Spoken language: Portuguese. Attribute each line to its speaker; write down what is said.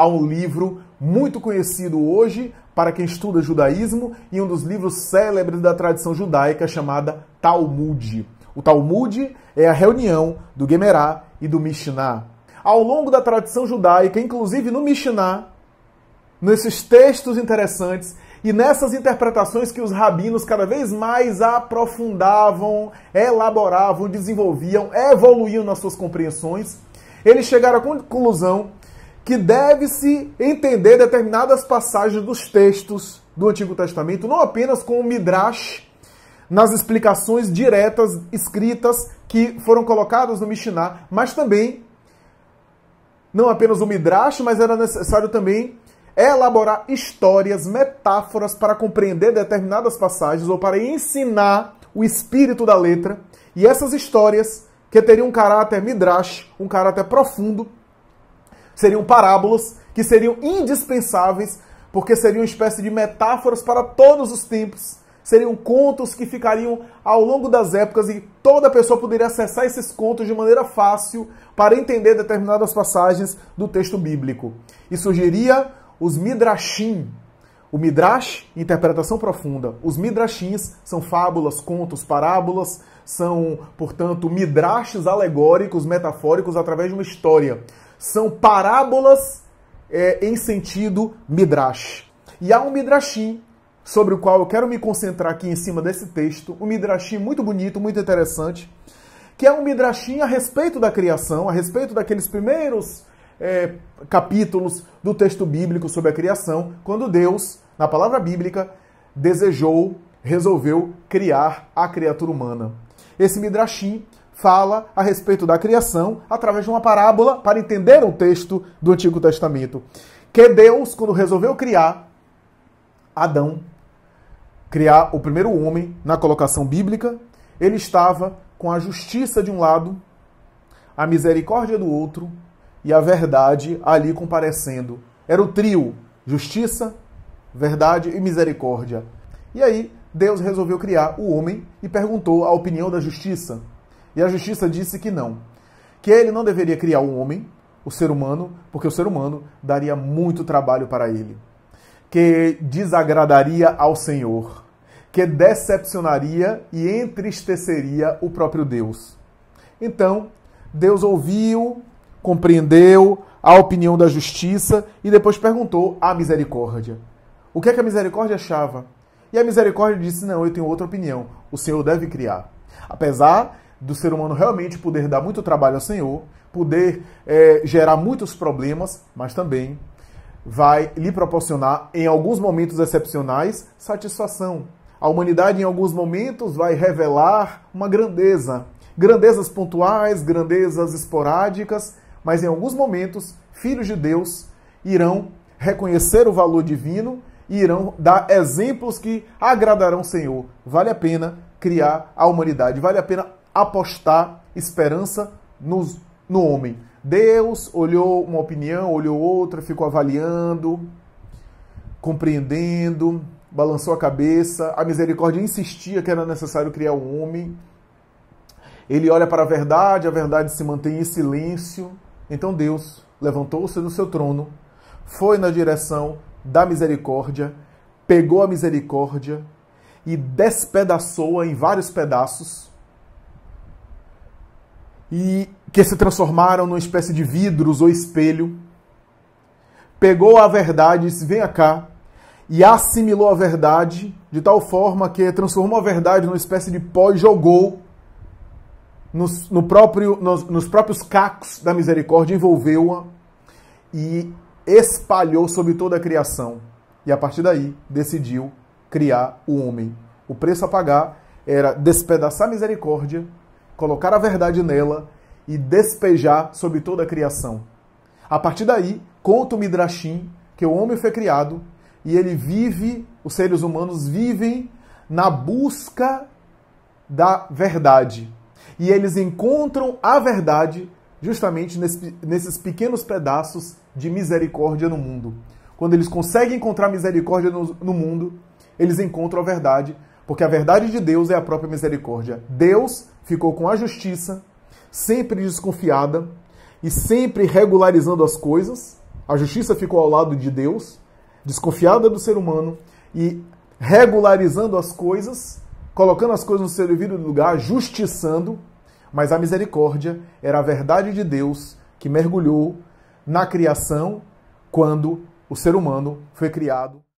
Speaker 1: a um livro muito conhecido hoje para quem estuda judaísmo e um dos livros célebres da tradição judaica chamada Talmud. O Talmud é a reunião do Gemerá e do Mishnah. Ao longo da tradição judaica, inclusive no Mishnah, nesses textos interessantes e nessas interpretações que os rabinos cada vez mais aprofundavam, elaboravam, desenvolviam, evoluíam nas suas compreensões, eles chegaram à conclusão que deve-se entender determinadas passagens dos textos do Antigo Testamento, não apenas com o Midrash, nas explicações diretas escritas que foram colocadas no Mishnah, mas também, não apenas o Midrash, mas era necessário também elaborar histórias, metáforas para compreender determinadas passagens ou para ensinar o espírito da letra. E essas histórias, que teriam um caráter Midrash, um caráter profundo, seriam parábolas que seriam indispensáveis, porque seriam uma espécie de metáforas para todos os tempos. Seriam contos que ficariam ao longo das épocas e toda pessoa poderia acessar esses contos de maneira fácil para entender determinadas passagens do texto bíblico. E surgiria os midrashim. O midrash, interpretação profunda. Os midrashins são fábulas, contos, parábolas, são, portanto, midrachos alegóricos, metafóricos através de uma história são parábolas é, em sentido midrash. E há um midrashim sobre o qual eu quero me concentrar aqui em cima desse texto, um midrashim muito bonito, muito interessante, que é um midrashim a respeito da criação, a respeito daqueles primeiros é, capítulos do texto bíblico sobre a criação, quando Deus, na palavra bíblica, desejou, resolveu criar a criatura humana. Esse midrashim fala a respeito da criação através de uma parábola para entender o texto do Antigo Testamento. Que Deus, quando resolveu criar Adão, criar o primeiro homem na colocação bíblica, ele estava com a justiça de um lado, a misericórdia do outro e a verdade ali comparecendo. Era o trio: justiça, verdade e misericórdia. E aí, Deus resolveu criar o homem e perguntou a opinião da justiça. E a justiça disse que não. Que ele não deveria criar o um homem, o ser humano, porque o ser humano daria muito trabalho para ele. Que desagradaria ao Senhor. Que decepcionaria e entristeceria o próprio Deus. Então, Deus ouviu, compreendeu a opinião da justiça e depois perguntou à misericórdia. O que, é que a misericórdia achava? E a misericórdia disse: Não, eu tenho outra opinião. O Senhor deve criar. Apesar do ser humano realmente poder dar muito trabalho ao Senhor, poder é, gerar muitos problemas, mas também vai lhe proporcionar, em alguns momentos excepcionais, satisfação. A humanidade, em alguns momentos, vai revelar uma grandeza. Grandezas pontuais, grandezas esporádicas, mas em alguns momentos, filhos de Deus irão reconhecer o valor divino e irão dar exemplos que agradarão o Senhor. Vale a pena criar a humanidade, vale a pena apostar esperança nos, no homem. Deus olhou uma opinião, olhou outra, ficou avaliando, compreendendo, balançou a cabeça. A misericórdia insistia que era necessário criar um homem. Ele olha para a verdade, a verdade se mantém em silêncio. Então Deus levantou-se do seu trono, foi na direção da misericórdia, pegou a misericórdia e despedaçou-a em vários pedaços e que se transformaram numa espécie de vidros ou espelho, pegou a verdade e disse: Venha cá, e assimilou a verdade de tal forma que transformou a verdade numa espécie de pó e jogou nos, no próprio, nos, nos próprios cacos da misericórdia, envolveu-a e espalhou sobre toda a criação. E a partir daí decidiu criar o homem. O preço a pagar era despedaçar a misericórdia colocar a verdade nela e despejar sobre toda a criação. A partir daí, conta o Midrashim que é o homem foi criado e ele vive, os seres humanos vivem na busca da verdade. E eles encontram a verdade justamente nesse, nesses pequenos pedaços de misericórdia no mundo. Quando eles conseguem encontrar misericórdia no, no mundo, eles encontram a verdade, porque a verdade de Deus é a própria misericórdia. Deus ficou com a justiça, sempre desconfiada e sempre regularizando as coisas. A justiça ficou ao lado de Deus, desconfiada do ser humano e regularizando as coisas, colocando as coisas no seu devido lugar, justiçando. Mas a misericórdia era a verdade de Deus que mergulhou na criação quando o ser humano foi criado.